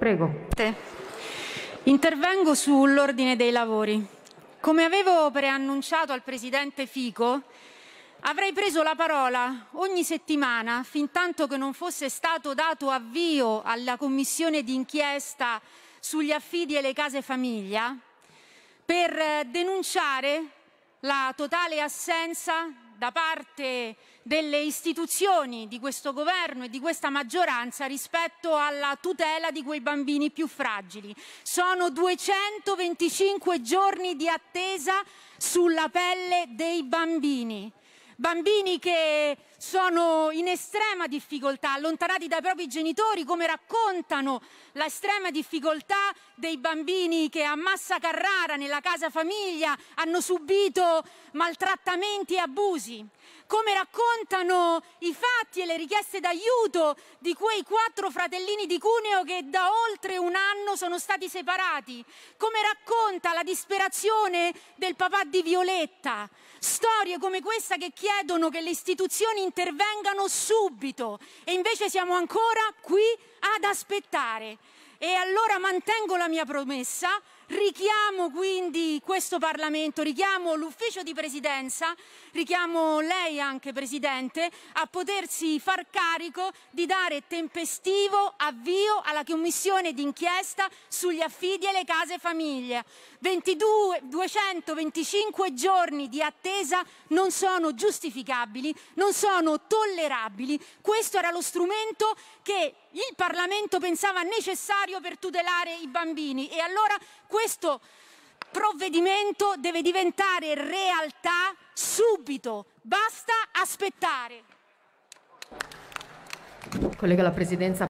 Prego. Intervengo sull'ordine dei lavori. Come avevo preannunciato al Presidente Fico, avrei preso la parola ogni settimana fin tanto che non fosse stato dato avvio alla commissione d'inchiesta sugli affidi e le case famiglia per denunciare la totale assenza da parte delle istituzioni di questo governo e di questa maggioranza rispetto alla tutela di quei bambini più fragili. Sono 225 giorni di attesa sulla pelle dei bambini, bambini che sono in estrema difficoltà, allontanati dai propri genitori, come raccontano l'estrema difficoltà dei bambini che a Massa Carrara, nella casa famiglia, hanno subito maltrattamenti e abusi, come raccontano i fatti e le richieste d'aiuto di quei quattro fratellini di Cuneo che da oltre un anno sono stati separati, come racconta la disperazione del papà di Violetta, storie come questa che chiedono che le istituzioni intervengano subito e invece siamo ancora qui ad aspettare. E allora mantengo la mia promessa, Richiamo quindi questo Parlamento, richiamo l'ufficio di presidenza, richiamo lei anche Presidente a potersi far carico di dare tempestivo avvio alla commissione d'inchiesta sugli affidi e le case famiglie. 22, 225 giorni di attesa non sono giustificabili, non sono tollerabili. Questo era lo strumento che il Parlamento pensava necessario per tutelare i bambini e allora questo provvedimento deve diventare realtà subito, basta aspettare. Collega la Presidenza.